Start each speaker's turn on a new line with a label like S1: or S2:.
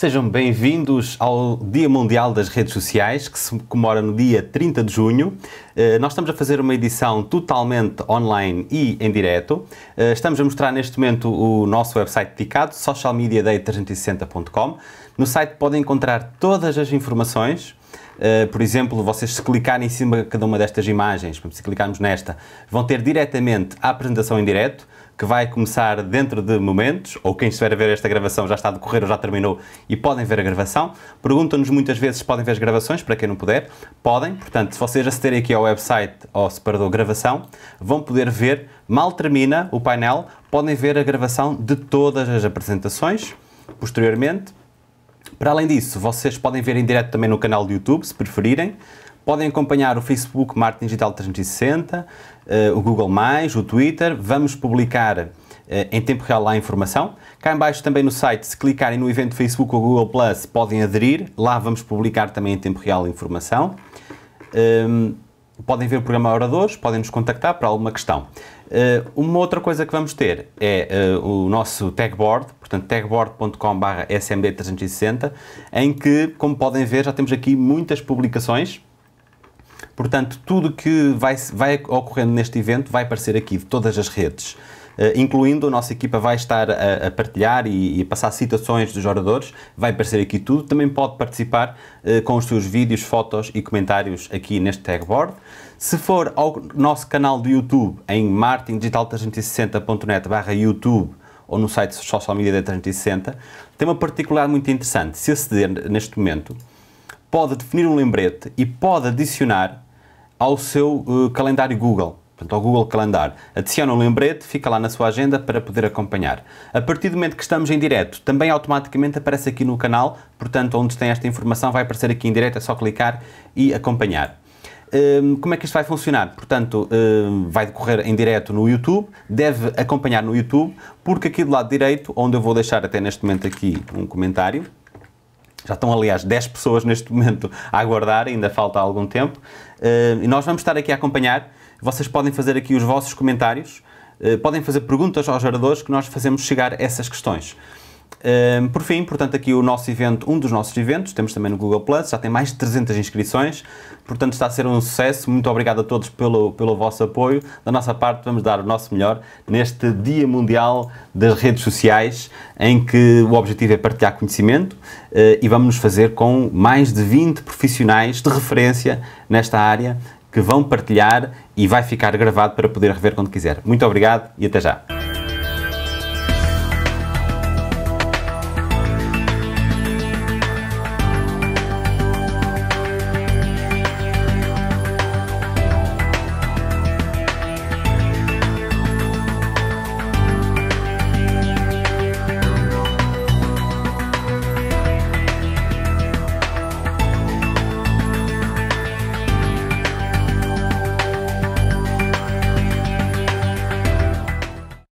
S1: Sejam bem-vindos ao Dia Mundial das Redes Sociais, que se comemora no dia 30 de junho. Eh, nós estamos a fazer uma edição totalmente online e em direto. Eh, estamos a mostrar neste momento o nosso website dedicado, socialmediaday360.com. No site podem encontrar todas as informações Uh, por exemplo, vocês se clicarem em cima de cada uma destas imagens, se clicarmos nesta, vão ter diretamente a apresentação em direto, que vai começar dentro de momentos, ou quem estiver a ver esta gravação já está a decorrer ou já terminou e podem ver a gravação. Perguntam-nos muitas vezes se podem ver as gravações, para quem não puder, podem. Portanto, se vocês acederem aqui ao website ou ao separador gravação, vão poder ver, mal termina o painel, podem ver a gravação de todas as apresentações posteriormente para além disso, vocês podem ver em direto também no canal do YouTube, se preferirem. Podem acompanhar o Facebook Marketing Digital 360, uh, eh, o Google+, o Twitter. Vamos publicar uh, em tempo real lá a informação. Cá embaixo também no site, se clicarem no evento Facebook ou Google+, Plus, podem aderir. Lá vamos publicar também em tempo real a informação. Um, ehm, podem ver o programa Oradores, podem nos contactar para alguma questão. Uh, uma outra coisa que vamos ter é uh, o nosso tagboard, portanto tagboard.com smb 360 em que, como podem ver, já temos aqui muitas publicações. Portanto, tudo que vai, vai ocorrendo neste evento vai aparecer aqui, de todas as redes. Eh, incluindo a nossa equipa vai estar a, a partilhar e, e, passar citações dos oradores, vai aparecer aqui tudo, também pode participar eh, com os seus vídeos, fotos e comentários aqui neste tagboard. Se for ao nosso canal do YouTube em martindigital 360net barra YouTube ou no site social media da 360, tem uma particularidade muito interessante. Se aceder neste momento, pode definir um lembrete e pode adicionar ao seu uh, calendário Google portanto, ao Google Calendar. Adiciona um lembrete, fica lá na sua agenda para poder acompanhar. A partir do momento que estamos em direto, também automaticamente aparece aqui no canal, portanto, onde tem esta informação vai aparecer aqui em direto, é só clicar e acompanhar. Hum, como é que isto vai funcionar? Portanto, hum, vai decorrer em direto no YouTube, deve acompanhar no YouTube, porque aqui do lado direito, onde eu vou deixar até neste momento aqui um comentário, já estão, aliás, 10 pessoas neste momento a aguardar, ainda falta algum tempo. Uh, e nós vamos estar aqui a acompanhar. Vocês podem fazer aqui os vossos comentários, uh, podem fazer perguntas aos geradores que nós fazemos chegar essas questões. Um, por fim, portanto, aqui o nosso evento, um dos nossos eventos, temos também no Google Plus, já tem mais de 300 inscrições, portanto está a ser um sucesso. Muito obrigado a todos pelo, pelo vosso apoio. Da nossa parte, vamos dar o nosso melhor neste Dia Mundial das Redes Sociais, em que o objetivo é partilhar conhecimento uh, e vamos nos fazer com mais de 20 profissionais de referência nesta área que vão partilhar e vai ficar gravado para poder rever quando quiser. Muito obrigado e até já!